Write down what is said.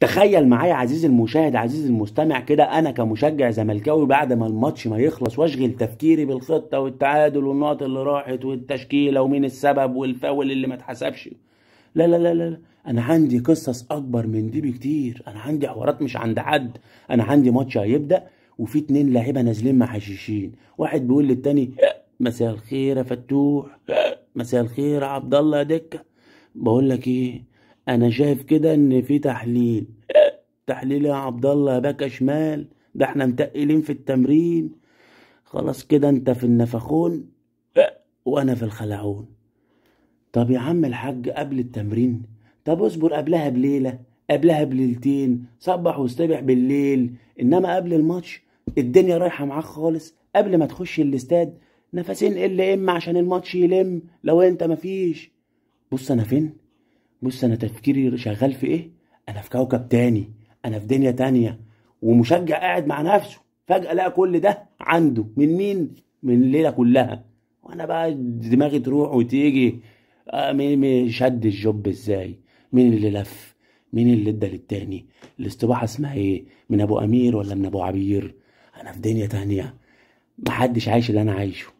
تخيل معايا عزيزي المشاهد عزيزي المستمع كده انا كمشجع زملكاوي بعد ما الماتش ما يخلص واشغل تفكيري بالخطه والتعادل والنقط اللي راحت والتشكيله ومين السبب والفاول اللي ما اتحسبش لا لا لا لا انا عندي قصص اكبر من دي بكتير انا عندي حوارات مش عند حد انا عندي ماتش هيبدا وفي اتنين لعيبه نازلين محششين واحد بيقول للتاني مساء الخير يا فتوح مساء الخير يا عبد الله يا دكه بقول لك ايه انا شايف كده ان في تحليل تحليل يا عبد الله يا باكا شمال ده احنا متقلين في التمرين خلاص كده انت في النفخون وانا في الخلعون طب يا عم الحاج قبل التمرين طب اصبر قبلها بليله قبلها بليلتين صبح واستبح بالليل انما قبل الماتش الدنيا رايحه معاك خالص قبل ما تخش الاستاد نفسين ال ام عشان الماتش يلم لو انت مفيش بص انا فين بص انا تفكيري شغال في ايه انا في كوكب تاني انا في دنيا تانية ومشجع قاعد مع نفسه فجأة لقى كل ده عنده من مين من الليلة كلها وانا بقى دماغي تروح وتيجي آه، مين شد الجوب ازاي مين اللي لف مين اللي ادى للتاني الاستباحة اسمها ايه من ابو امير ولا من ابو عبير انا في دنيا تانية محدش عايش اللي انا عايشه